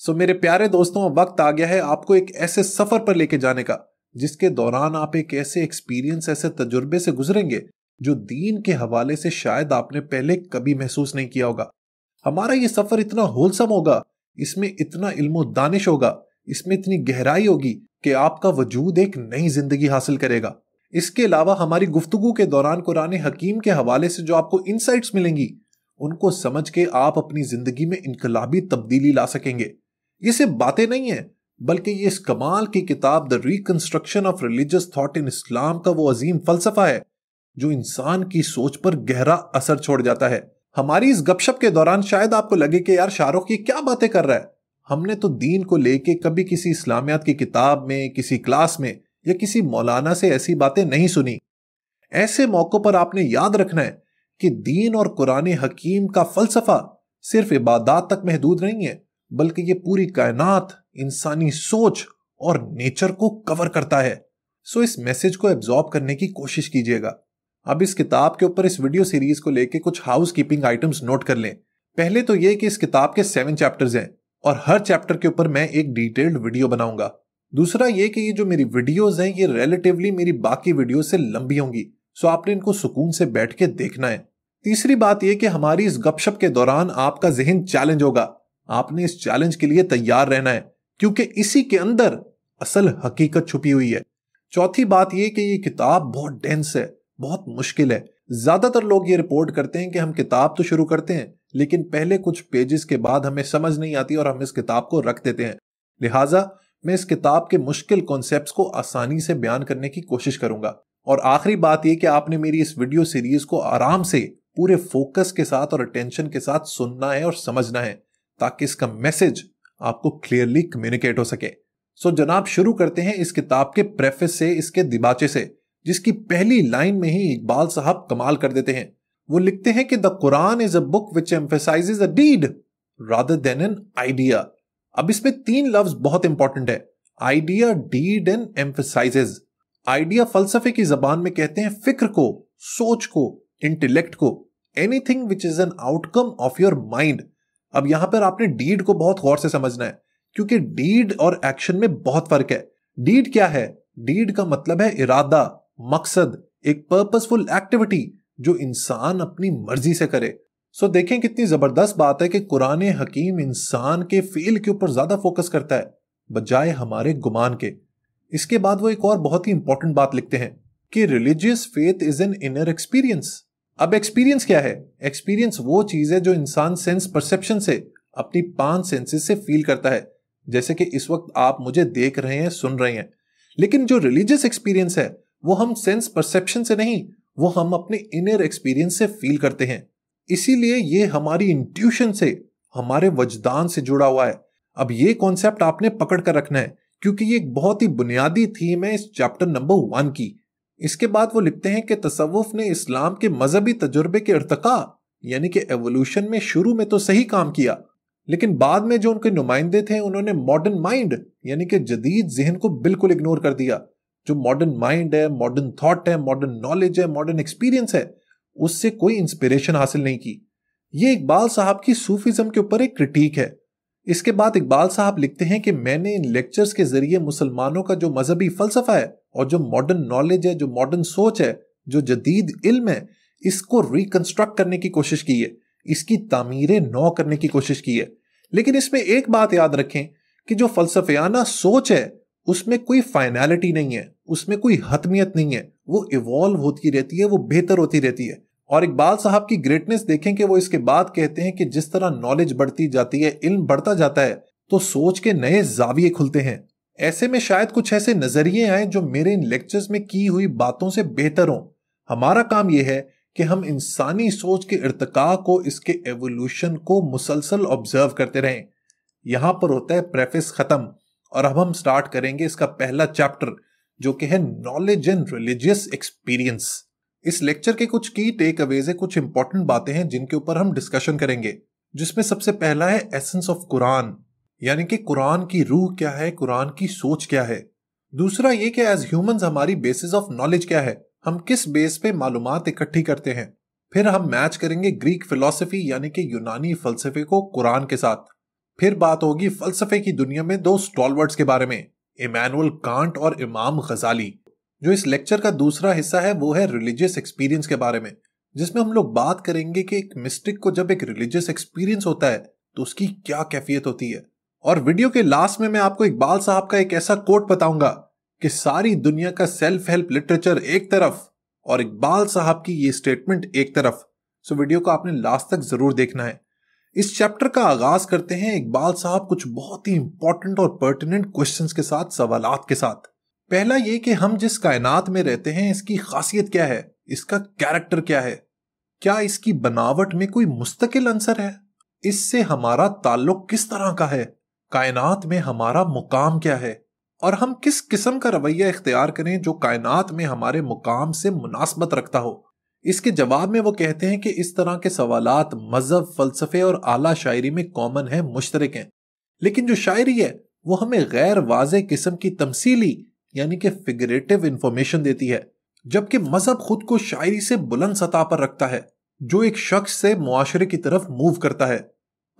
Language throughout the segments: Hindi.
सो मेरे प्यारे दोस्तों वक्त आ गया है आपको एक ऐसे सफर पर लेके जाने का जिसके दौरान आप एक ऐसे एक्सपीरियंस ऐसे तजुर्बे से गुजरेंगे जो दीन के हवाले से शायद आपने पहले कभी महसूस नहीं किया होगा हमारा ये सफर इतना होलसम होगा इसमें इतना इल्मो दानिश होगा इसमें इतनी गहराई होगी कि आपका वजूद एक नई जिंदगी हासिल करेगा इसके अलावा हमारी गुफ्तगु के दौरान कुरान हकीम के हवाले से जो आपको इनसाइट्स मिलेंगी उनको समझ के आप अपनी जिंदगी में इनकलाबी तब्दीली ला सकेंगे ये सिर्फ बातें नहीं है बल्कि ये इस कमाल की किताब the reconstruction of religious thought in Islam का वो अजीम फलसफा है जो इंसान की सोच पर गहरा असर छोड़ जाता है हमारी इस गपशप के दौरान शायद आपको लगे कि यार शाहरुख ये क्या बातें कर रहा है हमने तो दीन को लेके कभी किसी इस्लामियात की किताब में किसी क्लास में या किसी मौलाना से ऐसी बातें नहीं सुनी ऐसे मौकों पर आपने याद रखना है कि दीन और कुरान हकीम का फलसफा सिर्फ इबादत तक महदूद नहीं है बल्कि ये पूरी कायनात इंसानी सोच और नेचर को कवर करता है सो इस मैसेज को एब्जॉर्ब करने की कोशिश कीजिएगा अब इस किताब के ऊपर इस वीडियो सीरीज को लेके कुछ हाउस कीपिंग आइटम्स नोट कर लें पहले तो ये कि इस किताब के सेवन चैप्टर्स हैं और हर चैप्टर के ऊपर मैं एक डिटेल्ड वीडियो बनाऊंगा दूसरा ये कि ये जो मेरी वीडियोस हैं ये रिलेटिवली मेरी बाकी वीडियो से लंबी होंगी सो आपने इनको सुकून से बैठ के देखना है तीसरी बात यह कि हमारी इस गपशप के दौरान आपका जहन चैलेंज होगा आपने इस चैलेंज के लिए तैयार रहना है क्योंकि इसी के अंदर असल हकीकत छुपी हुई है चौथी बात यह कि ये किताब बहुत डेंस है बहुत मुश्किल है ज्यादातर लोग ये रिपोर्ट करते हैं कि हम किताब तो शुरू करते हैं लेकिन पहले कुछ पेजेस के बाद हमें समझ नहीं आती और हम इस किताब को रख देते हैं लिहाजा मैं इस किताब के मुश्किल कॉन्सेप्ट को आसानी से बयान करने की कोशिश करूंगा और आखिरी बात यह कि आपने मेरी इस वीडियो सीरीज को आराम से पूरे फोकस के साथ और अटेंशन के साथ सुनना है और समझना है ताकि इसका मैसेज आपको क्लियरली कम्युनिकेट हो सके सो जनाब शुरू करते हैं इस किताब के प्रेफिस से इसके दिबाचे से जिसकी पहली लाइन में ही इकबाल साहब कमाल कर देते हैं वो लिखते हैं कि the Quran is a book which emphasize a deed rather than an idea अब इसमें तीन लफ्ज बहुत इंपॉर्टेंट है idea deed and emphasizes idea फलसफे की जबान में कहते हैं फिक्र को सोच को इंटेलेक्ट को anything which is an outcome of your mind अब यहां पर आपने डीड को बहुत गौर से समझना है क्योंकि डीड और एक्शन में बहुत फर्क है डीड क्या है डीड का मतलब है इरादा मकसद एक पर्पसफुल एक्टिविटी जो इंसान अपनी मर्जी से करे सो देखें कितनी जबरदस्त बात है कि कुरान हकीम इंसान के फेल के ऊपर ज्यादा फोकस करता है बजाय हमारे गुमान के इसके बाद वो एक और बहुत ही इंपॉर्टेंट बात लिखते हैं कि religious faith is an inner experience अब एक्सपीरियंस क्या है एक्सपीरियंस वो चीज है जो इंसान सेंस परसेप्शन से अपनी पांच सेंसेस से फील करता है जैसे कि इस वक्त आप मुझे देख रहे हैं सुन रहे हैं लेकिन जो रिलीजियस एक्सपीरियंस है वो हम सेंस परसेप्शन से नहीं वो हम अपने इनर एक्सपीरियंस से फील करते हैं इसीलिए ये हमारी इंट्यूशन से हमारे वजदान से जुड़ा हुआ है अब ये कॉन्सेप्ट आपने पकड़ कर रखना है क्योंकि ये एक बहुत ही बुनियादी थीम है इस चैप्टर नंबर वन की इसके बाद वो लिखते हैं कि तसवुफ ने इस्लाम के मजहबी तजुर्बे के इरतका यानी कि एवोल्यूशन में शुरू में तो सही काम किया लेकिन बाद में जो उनके नुमाइंदे थे उन्होंने मॉडर्न माइंड यानी कि जदीद जहन को बिल्कुल इग्नोर कर दिया जो मॉडर्न माइंड है मॉडर्न थाट है मॉडर्न नॉलेज है मॉडर्न एक्सपीरियंस है उससे कोई इंस्पिरेशन हासिल नहीं की ये इकबाल साहब की सूफिज्म के ऊपर एक क्रिटिक है इसके बाद इकबाल साहब लिखते हैं कि मैंने इन लेक्चर्स के जरिए मुसलमानों का जो मजहबी फलसफा है और जो मॉडर्न नॉलेज है जो मॉडर्न सोच है जो जदीद इल्म है इसको रिकंस्ट्रक्ट करने की कोशिश की है इसकी तामीर नौ करने की कोशिश की है लेकिन इसमें एक बात याद रखें कि जो फलसफियाना सोच है उसमें कोई फाइनैलिटी नहीं है उसमें कोई हतमियत नहीं है वो इवॉल्व होती रहती है वो बेहतर होती रहती है और इकबाल साहब की ग्रेटनेस देखें कि वो इसके बाद कहते हैं कि जिस तरह नॉलेज बढ़ती जाती है इल्म बढ़ता जाता है तो सोच के नए जाविये खुलते हैं ऐसे में शायद कुछ ऐसे नजरिए आए जो मेरे इन लेक्चर्स में की हुई बातों से बेहतर हों हमारा काम यह है कि हम इंसानी सोच के इरतका को इसके एवोल्यूशन को मुसलसल ऑब्जर्व करते रहें यहां पर होता है प्रेफिस ख़त्म और अब हम स्टार्ट करेंगे इसका पहला चैप्टर जो कि है नॉलेज एंड रिलीजियस एक्सपीरियंस इस लेक्चर के कुछ की टेक अवेज है कुछ इंपॉर्टेंट बातें हैं जिनके ऊपर हम डिस्कशन करेंगे जिसमें सबसे पहला है एसेंस ऑफ कुरान यानी कि कुरान की रूह क्या है कुरान की सोच क्या है दूसरा ये कि एज ह्यूम हमारी बेसिस ऑफ नॉलेज क्या है हम किस बेस पे मालूम इकट्ठी करते हैं फिर हम मैच करेंगे ग्रीक फिलोसफी यानी कि यूनानी फलसफे को कुरान के साथ फिर बात होगी फलसफे की दुनिया में दो स्टॉलवर्ड्स के बारे में इमानुअल कांट और इमाम गजाली जो इस लेक्चर का दूसरा हिस्सा है वो है रिलीजियस एक्सपीरियंस के बारे में जिसमें हम लोग बात करेंगे कि एक मिस्टिक को जब एक रिलीजियस एक्सपीरियंस होता है तो उसकी क्या कैफियत होती है और वीडियो के लास्ट में मैं आपको इकबाल साहब का एक ऐसा कोट बताऊंगा कि सारी दुनिया का सेल्फ हेल्प लिटरेचर एक तरफ और इकबाल साहब की ये स्टेटमेंट एक तरफ सो वीडियो को आपने लास्ट तक जरूर देखना है इस चैप्टर का आगाज करते हैं इकबाल साहब कुछ बहुत ही इंपॉर्टेंट और पर्टिनेंट क्वेश्चंस के साथ सवालात के साथ पहला ये कि हम जिस कायनात में रहते हैं इसकी खासियत क्या है इसका कैरेक्टर क्या है क्या इसकी बनावट में कोई मुस्तकिल अंसर है इससे हमारा ताल्लुक किस तरह का है कायनात में हमारा मुकाम क्या है और हम किस किस्म का रवैया इख्तियार करें जो कायनात में हमारे मुकाम से मुनासबत रखता हो इसके जवाब में वो कहते हैं कि इस तरह के सवाल मजहब फलसफे और आला शायरी में कॉमन है मुश्तरक हैं लेकिन जो शायरी है वो हमें गैर वाज किस्म की तमसीली यानी कि फिगरेटिव इंफॉर्मेशन देती है जबकि मजहब खुद को शायरी से बुलंद सतह पर रखता है जो एक शख्स से मुआरे की तरफ मूव करता है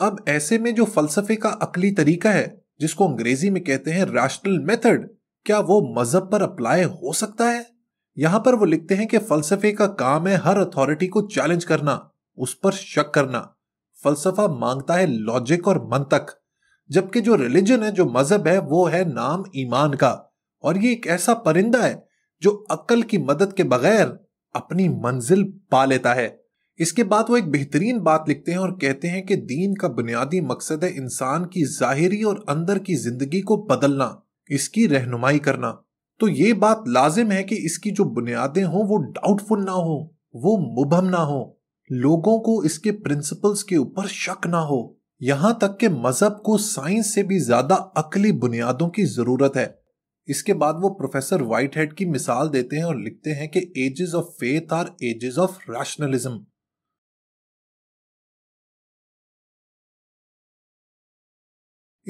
अब ऐसे में जो फलसफे का अकली तरीका है जिसको अंग्रेजी में कहते हैं रैशनल मेथड क्या वो मजहब पर अप्लाई हो सकता है यहां पर वो लिखते हैं कि फलसफे का काम है हर अथॉरिटी को चैलेंज करना उस पर शक करना फलसफा मांगता है लॉजिक और मन तक जबकि जो रिलीजन है जो मजहब है वो है नाम ईमान का और ये एक ऐसा परिंदा है जो अक्ल की मदद के बगैर अपनी मंजिल पा लेता है इसके बाद वो एक बेहतरीन बात लिखते हैं और कहते हैं कि दीन का बुनियादी मकसद है इंसान की जाहिरी और अंदर की जिंदगी को बदलना इसकी रहनुमाई करना तो ये बात लाजिम है कि इसकी जो बुनियादें हों वो डाउटफुल ना हो वो मुबम ना हो लोगों को इसके प्रिंसिपल्स के ऊपर शक ना हो यहां तक कि मजहब को साइंस से भी ज्यादा अकली बुनियादों की जरूरत है इसके बाद वो प्रोफेसर वाइट हेड की मिसाल देते हैं और लिखते हैं कि ages of faith are ages of rationalism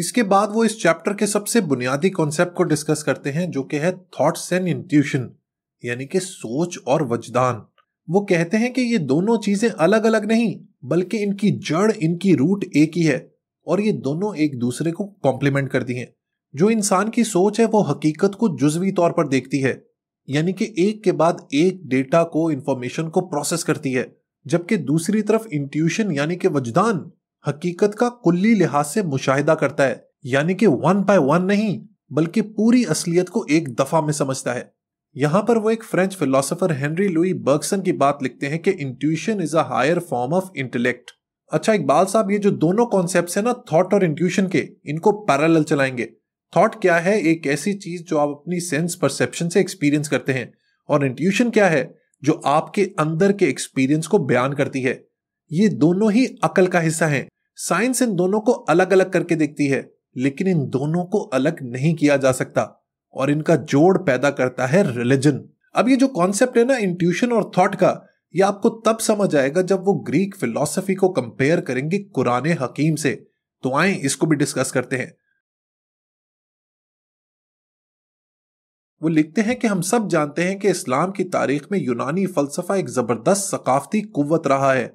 इसके बाद वो इस चैप्टर के सबसे बुनियादी कॉन्सेप्ट को डिस्कस करते हैं जो कि है थॉट्स एंड इंट्यूशन यानी कि सोच और वजदान वो कहते हैं कि ये दोनों चीजें अलग अलग नहीं बल्कि इनकी जड़ इनकी रूट एक ही है और ये दोनों एक दूसरे को कॉम्प्लीमेंट करती हैं जो इंसान की सोच है वो हकीकत को जुजवी तौर पर देखती है यानी कि एक के बाद एक डेटा को इंफॉर्मेशन को प्रोसेस करती है जबकि दूसरी तरफ इंट्यूशन यानी कि वजदान हकीकत का कुल्ली लिहाज से मुशाहिदा करता है यानी कि वन बाय वन नहीं बल्कि पूरी असलियत को एक दफा में समझता है यहाँ पर वो एक French philosopher Henri Louis Bergson की बात लिखते हैं कि intuition is a higher form of intellect अच्छा इकबाल साहब ये जो दोनों कॉन्सेप्ट है ना थॉट और इंट्यूशन के इनको पैरल चलाएंगे थॉट क्या है एक ऐसी चीज जो आप अपनी सेंस परसेप्शन से एक्सपीरियंस करते हैं और इंट्यूशन क्या है जो आपके अंदर के एक्सपीरियंस को बयान करती है ये दोनों ही अकल का हिस्सा है साइंस इन दोनों को अलग अलग करके देखती है लेकिन इन दोनों को अलग नहीं किया जा सकता और इनका जोड़ पैदा करता है रिलीजन अब ये जो कॉन्सेप्ट है ना इंट्यूशन और थॉट का ये आपको तब समझ आएगा जब वो ग्रीक फिलोसफी को कंपेयर करेंगे कुरान हकीम से तो आए इसको भी डिस्कस करते हैं वो लिखते हैं कि हम सब जानते हैं कि इस्लाम की तारीख में यूनानी फ़लसफ़ा एक ज़बरदस्त सकाफती कुत रहा है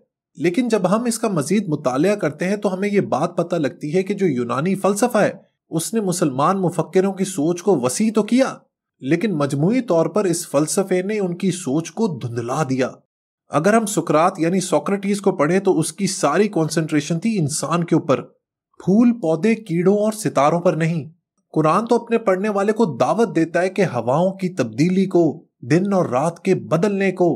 लेकिन जब हम इसका मजीद मुताल करते हैं तो हमें ये बात पता लगती है कि जो यूनानी फ़लसफ़ा है उसने मुसलमान मुफक्रों की सोच को वसी तो किया लेकिन मजमू तौर पर इस फलसफे ने उनकी सोच को धुंधला दिया अगर हम सुकरात यानी सोक्रेटिस को पढ़े तो उसकी सारी कॉन्सेंट्रेशन थी इंसान के ऊपर फूल पौधे कीड़ों और सितारों पर नहीं कुरान तो अपने पढ़ने वाले को दावत देता है कि हवाओं की तब्दीली को दिन और रात के बदलने को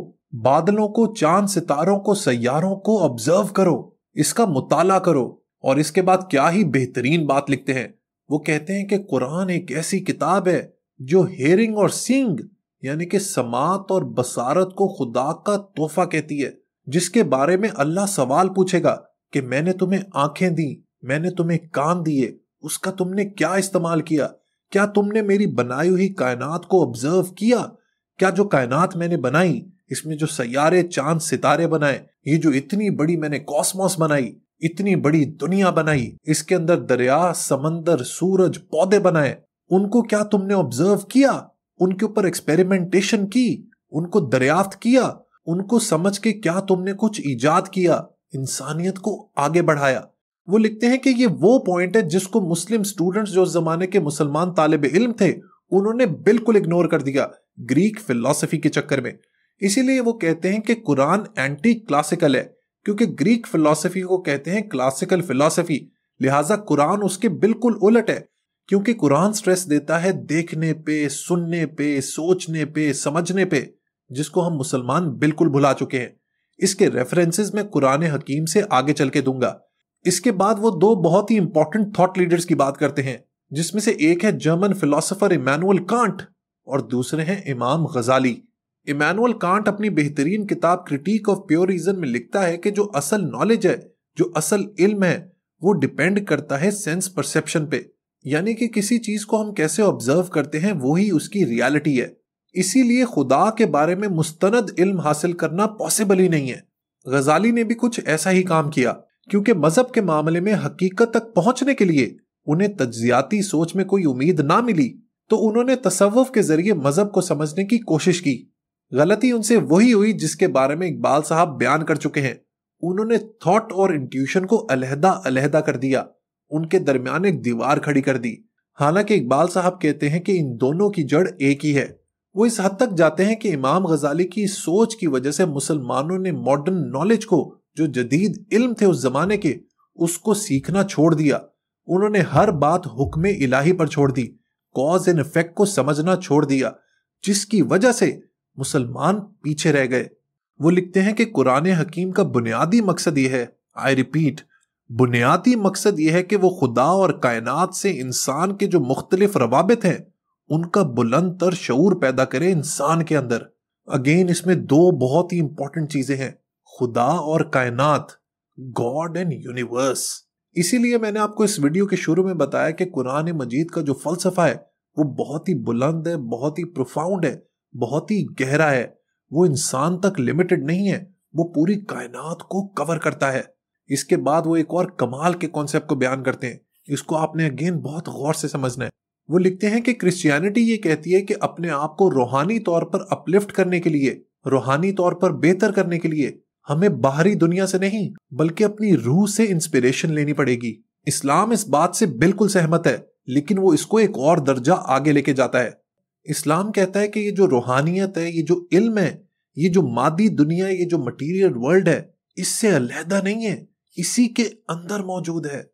बादलों को चांद सितारों को सैारों को ऑब्जर्व करो इसका मुताला करो और इसके बाद क्या ही बेहतरीन बात लिखते हैं वो कहते हैं कि कुरान एक ऐसी किताब है जो हेरिंग और सींग यानी कि समात और बसारत को खुदा का तोहफा कहती है जिसके बारे में अल्लाह सवाल पूछेगा कि मैंने तुम्हें आंखें दी मैंने तुम्हें कान दिए उसका तुमने क्या इस्तेमाल किया क्या तुमने मेरी बनाई हुई कायनात को ऑब्जर्व किया क्या जो कायनात मैंने बनाई इसमें जो सैारे चांद सितारे बनाए ये जो इतनी बड़ी मैंने कॉस्मोस बनाई इतनी बड़ी दुनिया बनाई इसके अंदर दरिया समंदर सूरज पौधे बनाए उनको क्या तुमने ऑब्जर्व किया उनके ऊपर एक्सपेरिमेंटेशन की उनको दरियाफ्त किया उनको समझ के क्या तुमने कुछ ईजाद किया इंसानियत को आगे बढ़ाया वो लिखते हैं कि ये वो पॉइंट है जिसको मुस्लिम स्टूडेंट्स जो उस जमाने के मुसलमान तालब इल्म थे उन्होंने बिल्कुल इग्नोर कर दिया ग्रीक फिलोसफी के चक्कर में इसीलिए वो कहते हैं कि कुरान एंटी क्लासिकल है क्योंकि ग्रीक फिलोसफी को कहते हैं क्लासिकल फिलोसफी लिहाजा कुरान उसके बिल्कुल उलट है क्योंकि कुरान स्ट्रेस देता है देखने पे सुनने पे सोचने पे समझने पे जिसको हम मुसलमान बिल्कुल भुला चुके हैं इसके रेफरेंसेस में कुरान हकीम से आगे चल के दूंगा इसके बाद वो दो बहुत ही इंपॉर्टेंट थॉट लीडर्स की बात करते हैं जिसमें से एक है जर्मन फिलोसोफर इमैनुअल कांट और दूसरे हैं इमाम गजाली इमैनुअल कांट अपनी बेहतरीन किताब क्रिटिक ऑफ प्योर रीजन में लिखता है कि जो असल नॉलेज है जो असल इल्म है वो डिपेंड करता है सेंस परसेप्शन पे यानी कि किसी चीज को हम कैसे ऑब्जर्व करते हैं वो ही उसकी रियलिटी है इसीलिए खुदा के बारे में मुस्तंद इल्म हासिल करना पॉसिबल ही नहीं है गजाली ने भी कुछ ऐसा ही काम किया क्योंकि मजहब के मामले में हकीकत तक पहुंचने के लिए उन्हें तजियाती सोच में कोई उम्मीद ना मिली तो उन्होंने तसव्वुफ के जरिए मजहब को समझने की कोशिश की गलती उनसे वही हुई जिसके बारे में इकबाल साहब बयान कर चुके हैं उन्होंने थॉट और इंट्यूशन को अलहदा अलहदा कर दिया उनके दरमियान एक दीवार खड़ी कर दी हालांकि इकबाल साहब कहते हैं कि इन दोनों की जड़ एक ही है वो इस हद तक जाते हैं कि इमाम गजाली की सोच की वजह से मुसलमानों ने मॉडर्न नॉलेज को जो जदीद इल्म थे उस जमाने के उसको सीखना छोड़ दिया उन्होंने हर बात हुक्म इलाही पर छोड़ दी कॉज एंड इफेक्ट को समझना छोड़ दिया जिसकी वजह से मुसलमान पीछे रह गए वो लिखते हैं कि कुरान हकीम का बुनियादी मकसद यह है आई रिपीट बुनियादी मकसद यह है कि वो खुदा और कायनात से इंसान के जो मुख्तलिफ रवाबित हैं उनका बुलंद तर शूर पैदा करे इंसान के अंदर अगेन इसमें दो बहुत ही इंपॉर्टेंट चीजें हैं खुदा और कायनात गॉड एंड यूनिवर्स इसीलिए मैंने आपको इस वीडियो के शुरू में बताया कि कुरान मजीद का जो फलसफा है वो बहुत ही बुलंद है बहुत ही प्रोफाउंड है बहुत ही गहरा है वो इंसान तक लिमिटेड नहीं है वो पूरी कायनात को कवर करता है इसके बाद वो एक और कमाल के कॉन्सेप्ट को बयान करते हैं इसको आपने अगेन बहुत गौर से समझना है वो लिखते हैं कि क्रिश्चियनिटी ये कहती है कि अपने आप को रूहानी तौर पर अपलिफ्ट करने के लिए रूहानी तौर पर बेहतर करने के लिए हमें बाहरी दुनिया से नहीं बल्कि अपनी रूह से इंस्पिरेशन लेनी पड़ेगी इस्लाम इस बात से बिल्कुल सहमत है लेकिन वो इसको एक और दर्जा आगे लेके जाता है इस्लाम कहता है कि ये जो रूहानियत है ये जो इल्म है ये जो मादी दुनिया ये जो मटीरियल वर्ल्ड है इससे अलहदा नहीं है इसी के अंदर मौजूद है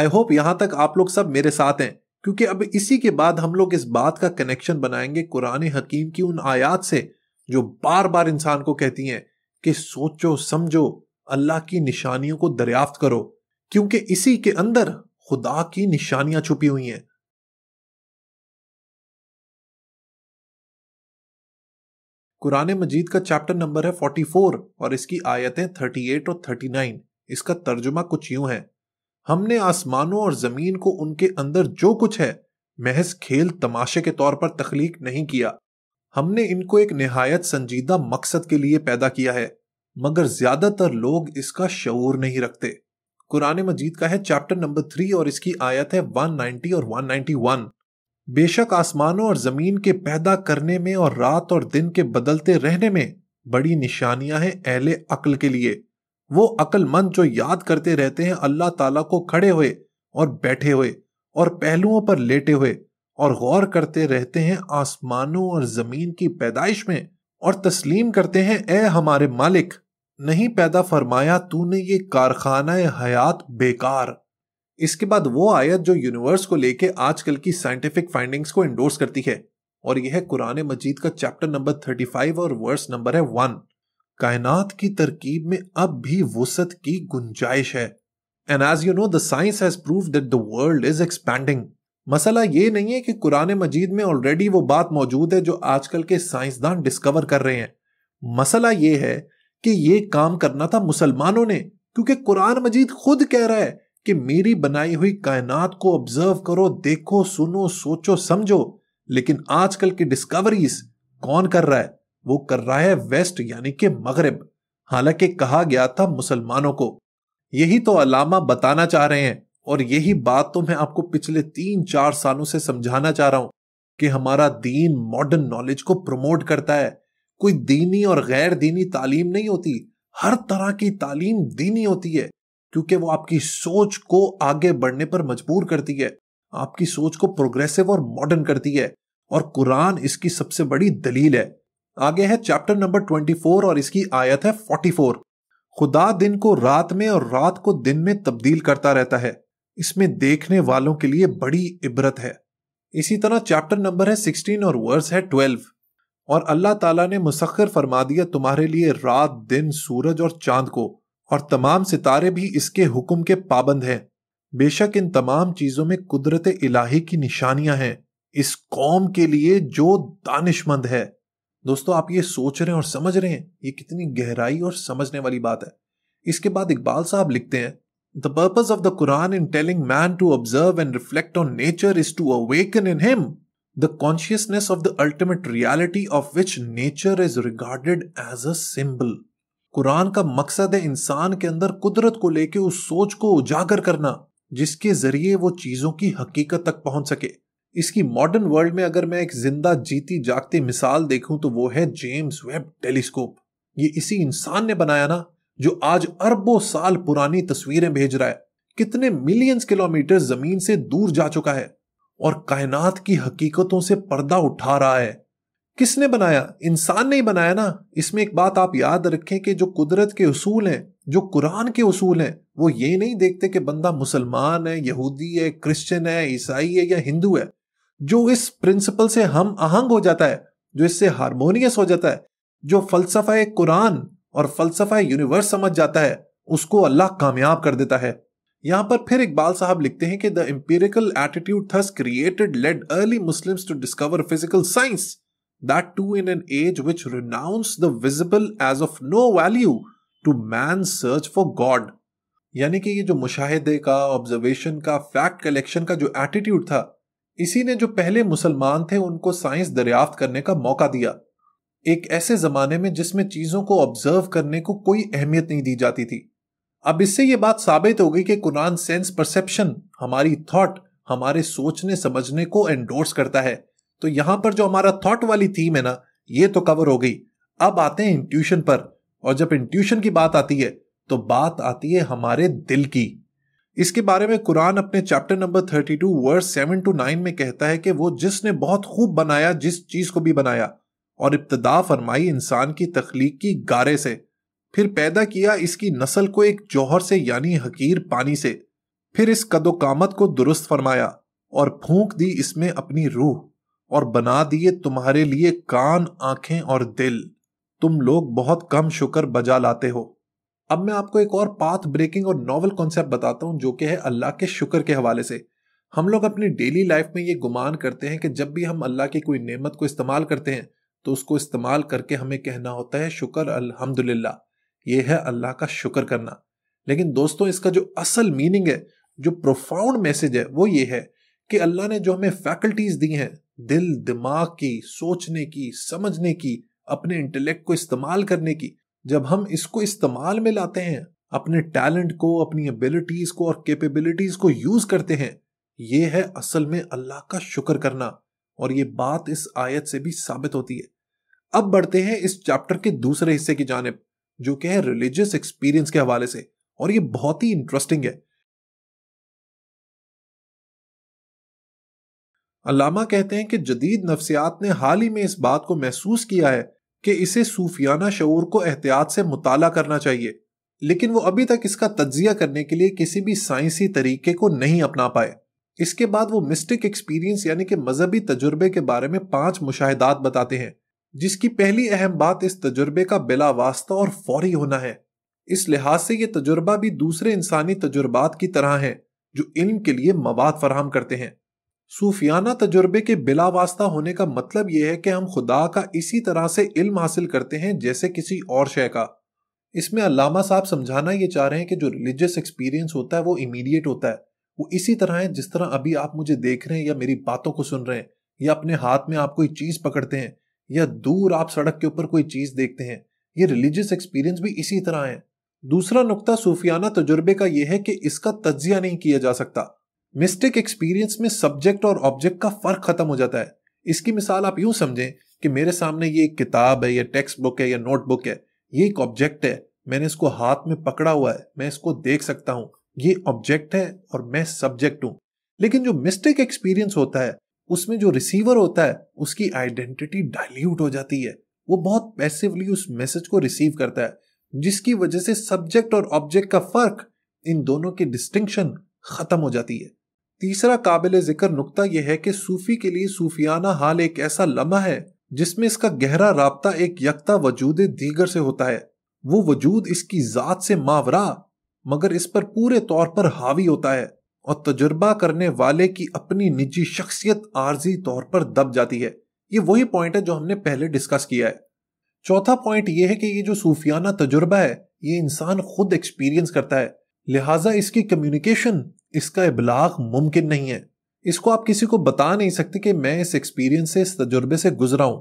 आई होप यहां तक आप लोग सब मेरे साथ हैं क्योंकि अब इसी के बाद हम लोग इस बात का कनेक्शन बनाएंगे कुरान हकीम की उन आयात से जो बार बार इंसान को कहती हैं कि सोचो समझो अल्लाह की निशानियों को दरियाफ्त करो क्योंकि इसी के अंदर खुदा की निशानियां छुपी हुई हैं कुरान मजीद का चैप्टर नंबर है 44 और इसकी आयतें 38 और 39 इसका तर्जुमा कुछ यूं है हमने आसमानों और ज़मीन को उनके अंदर जो कुछ है महज खेल तमाशे के तौर पर तखलीक नहीं किया हमने इनको एक नहायत संजीदा मकसद के लिए पैदा किया है मगर ज्यादातर लोग इसका शऊर नहीं रखते कुरान मजीद का है चैप्टर नंबर थ्री और इसकी आयत है 190 और 191 बेशक आसमानों और जमीन के पैदा करने में और रात और दिन के बदलते रहने में बड़ी निशानियां हैं अहले अकल के लिए वो अकलमंद जो याद करते रहते हैं अल्लाह ताला को खड़े हुए और बैठे हुए और पहलुओं पर लेटे हुए और गौर करते रहते हैं आसमानों और जमीन की पैदाइश में और तस्लीम करते हैं ए हमारे मालिक नहीं पैदा फरमाया तूने ये कारखाना हयात बेकार इसके बाद वो आयत जो यूनिवर्स को लेके आजकल की साइंटिफिक फाइंडिंग्स को एंडोर्स करती है और यह है कुरान मजीद का चैप्टर नंबर थर्टी फाइव और वर्स नंबर है वन कायनात की तरकीब में अब भी वसत की गुंजाइश है and as you know the science has prove that the world is expanding मसला ये नहीं है कि कुरान मजीद में ऑलरेडी वो बात मौजूद है जो आजकल के साइंसदान डिस्कवर कर रहे हैं मसला ये है कि ये काम करना था मुसलमानों ने क्योंकि कुरान मजीद खुद कह रहा है कि मेरी बनाई हुई कायनात को ऑब्जर्व करो देखो सुनो सोचो समझो लेकिन आजकल की डिस्कवरीज कौन कर रहा है वो कर रहा है वेस्ट यानी कि मगरब हालांकि कहा गया था मुसलमानों को यही तो अलामा बताना चाह रहे हैं और यही बात तो मैं आपको पिछले तीन चार सालों से समझाना चाह रहा हूं कि हमारा दीन मॉडर्न नॉलेज को प्रमोट करता है कोई दीनी और गैर दीनी तालीम नहीं होती हर तरह की तालीम दीनी होती है क्योंकि वो आपकी सोच को आगे बढ़ने पर मजबूर करती है आपकी सोच को प्रोग्रेसिव और मॉडर्न करती है और कुरान इसकी सबसे बड़ी दलील है आगे है चैप्टर नंबर 24 और इसकी आयत है 44 खुदा दिन को रात में और रात को दिन में तब्दील करता रहता है इसमें देखने वालों के लिए बड़ी इबरत है इसी तरह चैप्टर नंबर है 16 और वर्स है 12 और अल्लाह ताला ने मुसखर फरमा दिया तुम्हारे लिए रात दिन सूरज और चांद को और तमाम सितारे भी इसके हुक्म के पाबंद हैं बेशक इन तमाम चीजों में कुदरत इलाही की निशानियां हैं इस कौम के लिए जो दानिशमंद है दोस्तों आप ये सोच रहे हैं और समझ रहे हैं ये कितनी गहराई और समझने वाली बात है इसके बाद इकबाल साहब लिखते हैं The purpose of the Quran in telling man to observe and reflect on nature is to awaken in him the consciousness of the ultimate reality of which nature is regarded as a symbol. Quran का मकसद है इंसान के अंदर कुदरत को लेके उस सोच को उजागर करना जिसके जरिए वो चीज़ों की हकीकत तक पहुंच सके इसकी मॉडर्न वर्ल्ड में अगर मैं एक जिंदा जीती जागती मिसाल देखूं तो वो है जेम्स वेब टेलीस्कोप ये इसी इंसान ने बनाया ना जो आज अरबों साल पुरानी तस्वीरें भेज रहा है कितने मिलियंस किलोमीटर जमीन से दूर जा चुका है और कायनात की हकीकतों से पर्दा उठा रहा है किसने बनाया इंसान ने ही बनाया ना इसमें एक बात आप याद रखें कि जो कुदरत के उसूल हैं जो कुरान के उसूल हैं वो ये नहीं देखते कि बंदा मुसलमान है यहूदी है क्रिश्चियन है ईसाई है या हिंदू है जो इस प्रिंसिपल से हम आहंग हो जाता है जो इससे हारमोनियस हो जाता है जो फलसफा कुरान और फलसफा यूनिवर्स समझ जाता है उसको अल्लाह कामयाब कर देता है यहाँ पर फिर इकबाल साहब लिखते हैं कि the empirical attitude thus created lead early Muslims to discover physical science that too in an age which renounce the visible as of no value to man search for God यानी कि ये जो मुशाहिदे का ऑब्जर्वेशन का फैक्ट कलेक्शन का जो एटीट्यूड था इसी ने जो पहले मुसलमान थे उनको साइंस दरियाफ्त करने का मौका दिया एक ऐसे जमाने में जिसमें चीजों को ऑब्जर्व करने को कोई अहमियत नहीं दी जाती थी अब इससे यह बात साबित हो गई कि कुरान सेंस परसेप्शन हमारी थॉट हमारे सोचने समझने को एंडोर्स करता है तो यहां पर जो हमारा थॉट वाली थीम है ना ये तो कवर हो गई अब आते हैं इंट्यूशन पर और जब इंट्यूशन की बात आती है तो बात आती है हमारे दिल की इसके बारे में कुरान अपने चैप्टर नंबर 32 वर्स 7 टू 9 में कहता है कि वो जिसने बहुत खूब बनाया जिस चीज को भी बनाया और इब्तदा फरमाई इंसान की तख्लीक की गारे से फिर पैदा किया इसकी नस्ल को एक जौहर से यानी हकीर पानी से फिर इस कदोकामत को दुरुस्त फरमाया और फूंक दी इसमें अपनी रूह और बना दिए तुम्हारे लिए कान आंखें और दिल तुम लोग बहुत कम शुक्र बजा लाते हो अब मैं आपको एक और पाथ ब्रेकिंग और नॉवल कॉन्सेप्ट बताता हूँ जो कि है अल्लाह के शुक्र के हवाले से हम लोग अपनी डेली लाइफ में ये गुमान करते हैं कि जब भी हम अल्लाह की कोई नेमत को इस्तेमाल करते हैं तो उसको इस्तेमाल करके हमें कहना होता है शुक्र अल्हम्दुलिल्लाह ये है अल्लाह का शुक्र करना लेकिन दोस्तों इसका जो असल मीनिंग है जो प्रोफाउंड मैसेज है वो ये है कि अल्लाह ने जो हमें फैकल्टीज दी हैं दिल दिमाग की सोचने की समझने की अपने इंटेलेक्ट को इस्तेमाल करने की जब हम इसको इस्तेमाल में लाते हैं अपने टैलेंट को अपनी एबिलिटीज को और कैपेबिलिटीज को यूज करते हैं ये है असल में अल्लाह का शुक्र करना और ये बात इस आयत से भी साबित होती है अब बढ़ते हैं इस चैप्टर के दूसरे हिस्से की जानब जो कि है रिलीजियस एक्सपीरियंस के हवाले से और ये बहुत ही इंटरेस्टिंग है अलामा कहते हैं कि जदीद नफ्सियात ने हाल ही में इस बात को महसूस किया है कि इसे सूफियाना शूर को एहतियात से मुताला करना चाहिए लेकिन वो अभी तक इसका तजिया करने के लिए किसी भी साइंसी तरीके को नहीं अपना पाए इसके बाद वो मिस्टिक एक्सपीरियंस यानी कि मजहबी तजुर्बे के बारे में पांच मुशाहदात बताते हैं जिसकी पहली अहम बात इस तजुर्बे का बिला वास्ता और फौरी होना है इस लिहाज से ये तजुर्बा भी दूसरे इंसानी तजुर्बात की तरह है जो इल्म के लिए मवाद फराहम करते हैं सूफियाना तजुर्बे के बिला वास्ता होने का मतलब यह है कि हम खुदा का इसी तरह से इल्म हासिल करते हैं जैसे किसी और शय का इसमें अलामा साहब समझाना ये चाह रहे हैं कि जो रिलीजियस एक्सपीरियंस होता है वो इमीडिएट होता है वो इसी तरह है जिस तरह अभी आप मुझे देख रहे हैं या मेरी बातों को सुन रहे हैं या अपने हाथ में आप कोई चीज़ पकड़ते हैं या दूर आप सड़क के ऊपर कोई चीज देखते हैं ये रिलीजियस एक्सपीरियंस भी इसी तरह है दूसरा नुकता सूफियाना तजुर्बे का यह है कि इसका तजिया नहीं किया जा सकता मिस्टेक एक्सपीरियंस में सब्जेक्ट और ऑब्जेक्ट का फर्क खत्म हो जाता है इसकी मिसाल आप यूं समझें कि मेरे सामने ये एक किताब है या टेक्स्ट बुक है या नोटबुक है ये एक ऑब्जेक्ट है मैंने इसको हाथ में पकड़ा हुआ है मैं इसको देख सकता हूँ ये ऑब्जेक्ट है और मैं सब्जेक्ट हूँ लेकिन जो मिस्टेक एक्सपीरियंस होता है उसमें जो रिसीवर होता है उसकी आइडेंटिटी डाइल्यूट हो जाती है वो बहुत पैसिवली उस मैसेज को रिसीव करता है जिसकी वजह से सब्जेक्ट और ऑब्जेक्ट का फर्क इन दोनों की डिस्टिंक्शन खत्म हो जाती है तीसरा काबिल जिक्र नुकता यह है कि सूफी के लिए सूफियाना हाल एक ऐसा लम्हा है जिसमें इसका गहरा रबता एक यकता वजूद दीगर से होता है वो वजूद इसकी ज़ात से मावरा मगर इस पर पूरे तौर पर हावी होता है और तजुर्बा करने वाले की अपनी निजी शख्सियत आर्जी तौर पर दब जाती है ये वही पॉइंट है जो हमने पहले डिस्कस किया है चौथा पॉइंट ये है कि ये जो सूफियाना तजुर्बा है ये इंसान खुद एक्सपीरियंस करता है लिहाजा इसकी कम्युनिकेशन इसका इबलाग मुमकिन नहीं है इसको आप किसी को बता नहीं सकते कि मैं इस एक्सपीरियंस से इस तजुर्बे से गुजरा हूं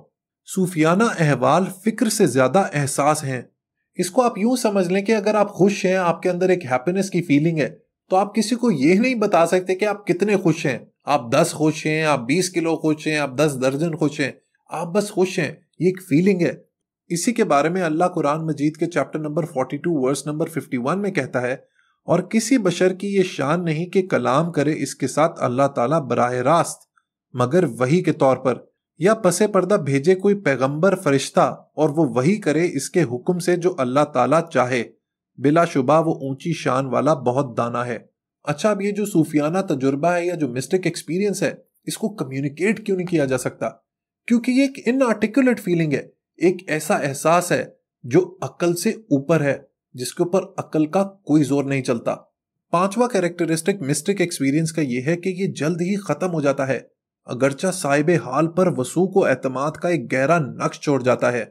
सूफियाना अहवाल फिक्र से ज्यादा एहसास हैं इसको आप यूं समझ लें कि अगर आप खुश हैं आपके अंदर एक हैप्पीनेस की फीलिंग है तो आप किसी को यह नहीं बता सकते कि आप कितने खुश हैं आप दस खुश हैं आप बीस किलो खुश हैं आप दस दर्जन खुश हैं आप बस खुश हैं ये एक फीलिंग है इसी के बारे में अल्लाह कुरान मजीद के चैप्टर नंबर 42 वर्स नंबर 51 में कहता है और किसी बशर की ये शान नहीं कि कलाम करे इसके साथ अल्लाह ताला बराह रास्त मगर वही के तौर पर या पसे पर्दा भेजे कोई पैगंबर फरिश्ता और वो वही करे इसके हुक्म से जो अल्लाह ताला चाहे बिलाशुबा वो ऊंची शान वाला बहुत दाना है अच्छा अब ये जो सूफियाना तजुर्बा है या जो मिस्टिक एक्सपीरियंस है इसको कम्युनिकेट क्यों नहीं किया जा सकता क्योंकि ये एक इनआर्टिकुलेट फीलिंग है एक ऐसा एहसास है जो अक्ल से ऊपर है जिसके ऊपर अक्ल का कोई जोर नहीं चलता पांचवा कैरेक्टरिस्टिक मिस्टिक एक्सपीरियंस का यह है कि ये जल्द ही खत्म हो जाता है अगरचा साहिब हाल पर वसू को एतमाद का एक गहरा नक्श छोड़ जाता है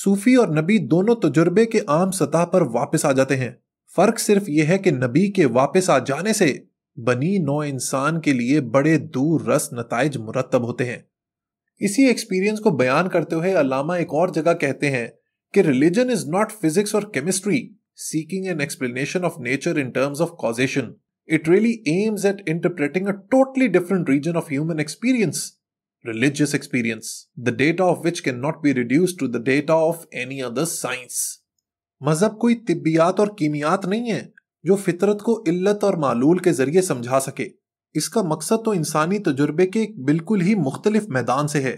सूफी और नबी दोनों तजुर्बे के आम सतह पर वापस आ जाते हैं फर्क सिर्फ यह है कि नबी के वापस आ जाने से बनी नौ इंसान के लिए बड़े दूर रस नतज मुरतब होते हैं इसी एक्सपीरियंस को बयान करते हुए अलामा एक और जगह कहते हैं कि रिलीजन इज नॉट फिजिक्स और chemistry seeking an explanation of nature in terms of causation it really aims at interpreting a totally different region of human experience religious experience, the data of which cannot be reduced to the data of any other science. मजहब कोई तिब्बियात और कीमियात नहीं है जो फितरत को इल्लत और मालूल के जरिए समझा सके इसका मकसद तो इंसानी तजुर्बे के एक बिल्कुल ही मुख्तलिफ मैदान से है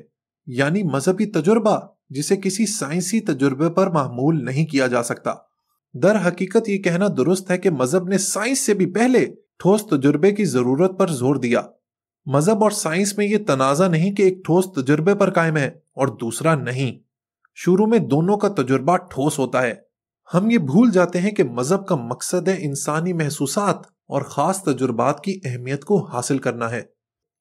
यानी मजहबी तजुर्बा जिसे किसी साइंसी तजुर्बे पर मामूल नहीं किया जा सकता दर हकीकत ये कहना दुरुस्त है कि मजहब ने साइंस से भी पहले ठोस तजुर्बे की जरूरत पर जोर दिया मजहब और साइंस में यह तनाजा नहीं कि एक ठोस तजुर्बे पर कायम है और दूसरा नहीं शुरू में दोनों का तजुर्बा ठोस होता है हम ये भूल जाते हैं कि मजहब का मकसद है इंसानी महसूसात और ख़ास तजुर्बात की अहमियत को हासिल करना है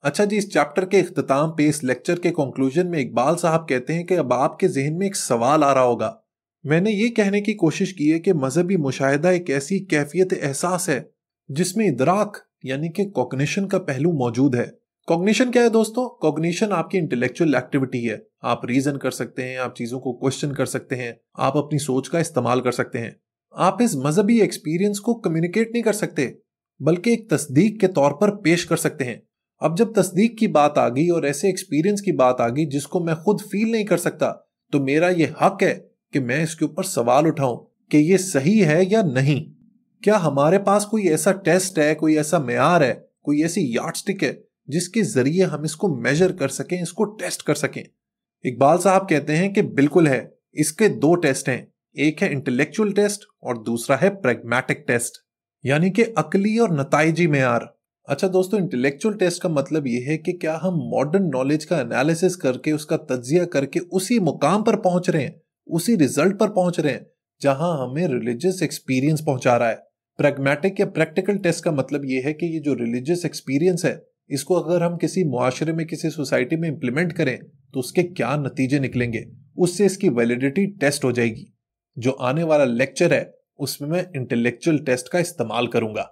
अच्छा जी इस चैप्टर के अख्ताम पे इस लेक्चर के कंक्लूजन में इकबाल साहब कहते हैं कि अब आपके जहन में एक सवाल आ रहा होगा मैंने ये कहने की कोशिश की है कि मजहबी मुशाह एक ऐसी कैफियत एहसास है जिसमें इदराक यानी कि कॉग्निशन का पहलू मौजूद है कॉग्निशन क्या है दोस्तों कॉग्निशन आपकी इंटेलेक्चुअल एक्टिविटी है आप रीजन कर सकते हैं आप चीजों को क्वेश्चन कर सकते हैं आप अपनी सोच का इस्तेमाल कर सकते हैं आप इस मजहबी एक्सपीरियंस को कम्युनिकेट नहीं कर सकते बल्कि एक तस्दीक के तौर पर पेश कर सकते हैं अब जब तस्दीक की बात आ गई और ऐसे एक्सपीरियंस की बात आ गई जिसको मैं खुद फील नहीं कर सकता तो मेरा ये हक है कि मैं इसके ऊपर सवाल उठाऊं कि ये सही है या नहीं क्या हमारे पास कोई ऐसा टेस्ट है कोई ऐसा मैार है कोई ऐसी यार्डस्टिक है जिसके जरिए हम इसको मेजर कर सकें इसको टेस्ट कर सकें इकबाल साहब कहते हैं कि बिल्कुल है इसके दो टेस्ट हैं एक है इंटेलेक्चुअल टेस्ट और दूसरा है प्रेगमेटिक टेस्ट यानी कि अकली और नतयजी मैार अच्छा दोस्तों इंटेलेक्चुअल टेस्ट का मतलब यह है कि क्या हम मॉडर्न नॉलेज का एनालिसिस करके उसका तजिया करके उसी मुकाम पर पहुंच रहे हैं उसी रिजल्ट पर पहुंच रहे हैं जहां हमें रिलीजियस एक्सपीरियंस पहुंचा रहा है प्रैग्मेटिक या प्रैक्टिकल टेस्ट का मतलब ये है कि ये जो रिलीजियस एक्सपीरियंस है इसको अगर हम किसी मुआरे में किसी सोसाइटी में इम्प्लीमेंट करें तो उसके क्या नतीजे निकलेंगे उससे इसकी वैलिडिटी टेस्ट हो जाएगी जो आने वाला लेक्चर है उसमें मैं इंटेलेक्चुअल टेस्ट का इस्तेमाल करूंगा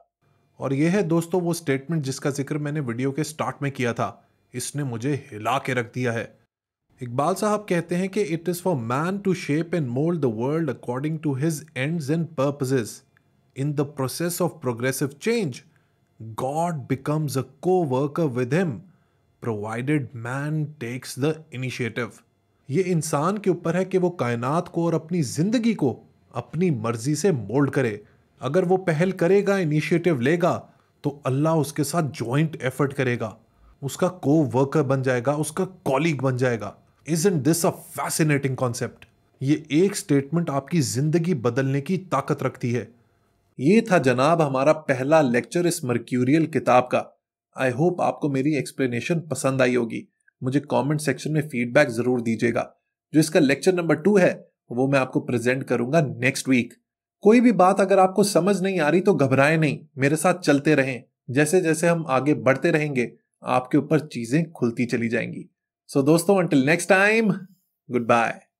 और यह है दोस्तों वो स्टेटमेंट जिसका जिक्र मैंने वीडियो के स्टार्ट में किया था इसने मुझे हिला के रख दिया है इकबाल साहब कहते हैं कि it is for man to shape and mould the world according to his ends and purposes in the process of progressive change, God becomes a co worker with him, provided man takes the initiative. ये इंसान के ऊपर है कि वो कायनात को और अपनी ज़िंदगी को अपनी मर्जी से मोल्ड करे अगर वो पहल करेगा इनिशिएटिव लेगा तो अल्लाह उसके साथ जॉइंट एफर्ट करेगा उसका को वर्कर बन जाएगा उसका कॉलीग बन जाएगा is in this a fascinating concept ये एक स्टेटमेंट आपकी ज़िंदगी बदलने की ताकत रखती है ये था जनाब हमारा पहला लेक्चर इस मर्क्यूरियल किताब का आई होप आपको मेरी एक्सप्लेनेशन पसंद आई होगी मुझे कमेंट सेक्शन में फीडबैक जरूर दीजिएगा जो इसका लेक्चर नंबर टू है वो मैं आपको प्रेजेंट करूंगा नेक्स्ट वीक कोई भी बात अगर आपको समझ नहीं आ रही तो घबराए नहीं मेरे साथ चलते रहें जैसे जैसे हम आगे बढ़ते रहेंगे आपके ऊपर चीजें खुलती चली जाएंगी सो so, दोस्तों until next time good bye